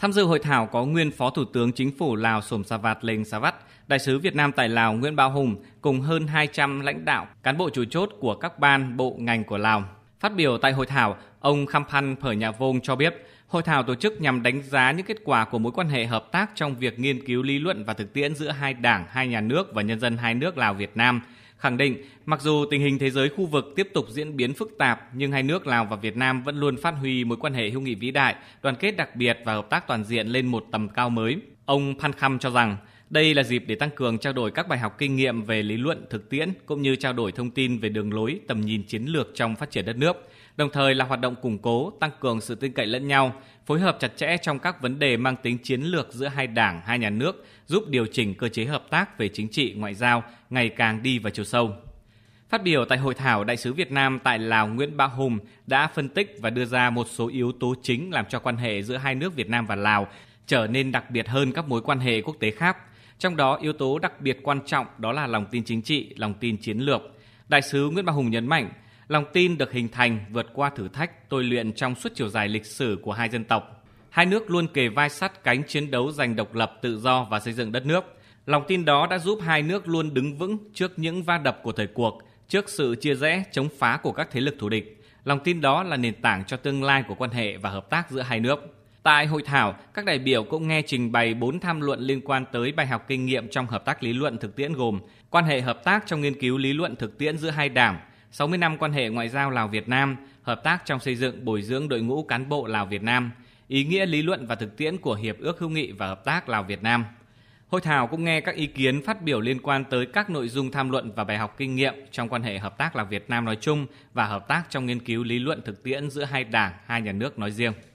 Tham dự hội thảo có nguyên Phó Thủ tướng Chính phủ Lào Sổm Sa Vạt Lênh Sa Vắt, Đại sứ Việt Nam tại Lào Nguyễn Bao Hùng cùng hơn 200 lãnh đạo, cán bộ chủ chốt của các ban, bộ, ngành của Lào. Phát biểu tại hội thảo, ông Phan Phở Nhà Vông cho biết, hội thảo tổ chức nhằm đánh giá những kết quả của mối quan hệ hợp tác trong việc nghiên cứu lý luận và thực tiễn giữa hai đảng, hai nhà nước và nhân dân hai nước Lào Việt Nam – khẳng định mặc dù tình hình thế giới khu vực tiếp tục diễn biến phức tạp nhưng hai nước Lào và Việt Nam vẫn luôn phát huy mối quan hệ hữu nghị vĩ đại, đoàn kết đặc biệt và hợp tác toàn diện lên một tầm cao mới. Ông Phan Khăm cho rằng đây là dịp để tăng cường trao đổi các bài học kinh nghiệm về lý luận thực tiễn cũng như trao đổi thông tin về đường lối, tầm nhìn chiến lược trong phát triển đất nước, đồng thời là hoạt động củng cố, tăng cường sự tin cậy lẫn nhau, phối hợp chặt chẽ trong các vấn đề mang tính chiến lược giữa hai đảng, hai nhà nước, giúp điều chỉnh cơ chế hợp tác về chính trị, ngoại giao ngày càng đi vào chiều sâu. Phát biểu tại hội thảo, đại sứ Việt Nam tại Lào Nguyễn Bá Hùng đã phân tích và đưa ra một số yếu tố chính làm cho quan hệ giữa hai nước Việt Nam và Lào trở nên đặc biệt hơn các mối quan hệ quốc tế khác – trong đó, yếu tố đặc biệt quan trọng đó là lòng tin chính trị, lòng tin chiến lược. Đại sứ Nguyễn Bá Hùng nhấn mạnh, lòng tin được hình thành vượt qua thử thách, tôi luyện trong suốt chiều dài lịch sử của hai dân tộc. Hai nước luôn kề vai sát cánh chiến đấu giành độc lập, tự do và xây dựng đất nước. Lòng tin đó đã giúp hai nước luôn đứng vững trước những va đập của thời cuộc, trước sự chia rẽ, chống phá của các thế lực thù địch. Lòng tin đó là nền tảng cho tương lai của quan hệ và hợp tác giữa hai nước. Tại hội thảo, các đại biểu cũng nghe trình bày 4 tham luận liên quan tới bài học kinh nghiệm trong hợp tác lý luận thực tiễn gồm quan hệ hợp tác trong nghiên cứu lý luận thực tiễn giữa hai đảng, 60 năm quan hệ ngoại giao Lào Việt Nam, hợp tác trong xây dựng bồi dưỡng đội ngũ cán bộ Lào Việt Nam, ý nghĩa lý luận và thực tiễn của hiệp ước hữu nghị và hợp tác Lào Việt Nam. Hội thảo cũng nghe các ý kiến phát biểu liên quan tới các nội dung tham luận và bài học kinh nghiệm trong quan hệ hợp tác Lào Việt Nam nói chung và hợp tác trong nghiên cứu lý luận thực tiễn giữa hai đảng, hai nhà nước nói riêng.